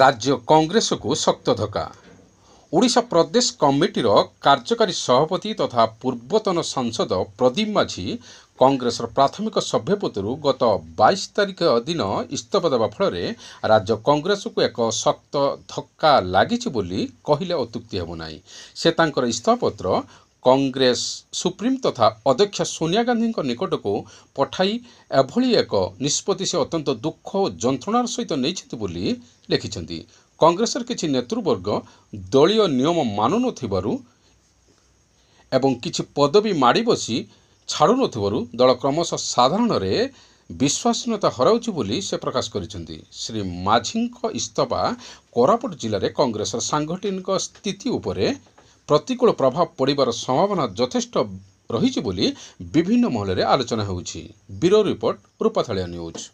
ରାଜ୍ୟ କଂଗ୍ରେସକୁ ଶକ୍ତ ଧକ୍କା ଓଡ଼ିଶା ପ୍ରଦେଶ କମିଟିର କାର୍ଯ୍ୟକାରୀ ସଭାପତି ତଥା ପୂର୍ବତନ ସାଂସଦ ପ୍ରଦୀପ ମାଝୀ କଂଗ୍ରେସର ପ୍ରାଥମିକ ସଭ୍ୟପତିରୁ ଗତ ବାଇଶ ତାରିଖ ଦିନ ଇସ୍ତଫା ଦେବା ଫଳରେ ରାଜ୍ୟ କଂଗ୍ରେସକୁ ଏକ ଶକ୍ତ ଧକ୍କା ଲାଗିଛି ବୋଲି କହିଲେ ଅତ୍ୟୁକ୍ତି ହେବ ନାହିଁ ସେ ତାଙ୍କର ଇସ୍ତଫାପତ୍ର କଂଗ୍ରେସ ସୁପ୍ରିମ୍ ତଥା ଅଧ୍ୟକ୍ଷା ସୋନିଆ ଗାନ୍ଧୀଙ୍କ ନିକଟକୁ ପଠାଇ ଏଭଳି ଏକ ନିଷ୍ପତ୍ତି ସେ ଅତ୍ୟନ୍ତ ଦୁଃଖ ଓ ଯନ୍ତ୍ରଣାର ସହିତ ନେଇଛନ୍ତି ବୋଲି ଲେଖିଛନ୍ତି କଂଗ୍ରେସର କିଛି ନେତୃବର୍ଗ ଦଳୀୟ ନିୟମ ମାନୁନଥିବାରୁ ଏବଂ କିଛି ପଦବୀ ମାଡ଼ି ବସି ଛାଡ଼ୁନଥିବାରୁ ଦଳ କ୍ରମଶଃ ସାଧାରଣରେ ବିଶ୍ୱାସୀନତା ହରାଉଛି ବୋଲି ସେ ପ୍ରକାଶ କରିଛନ୍ତି ଶ୍ରୀ ମାଝୀଙ୍କ ଇସ୍ତଫା କୋରାପୁଟ ଜିଲ୍ଲାରେ କଂଗ୍ରେସର ସାଙ୍ଗଠନିକ ସ୍ଥିତି ଉପରେ ପ୍ରତିକୂଳ ପ୍ରଭାବ ପଡ଼ିବାର ସମ୍ଭାବନା ଯଥେଷ୍ଟ ରହିଛି ବୋଲି ବିଭିନ୍ନ ମହଲରେ ଆଲୋଚନା ହେଉଛି ବ୍ୟୁରୋ ରିପୋର୍ଟ ରୂପାଥାଳିଆ ନ୍ୟୁଜ୍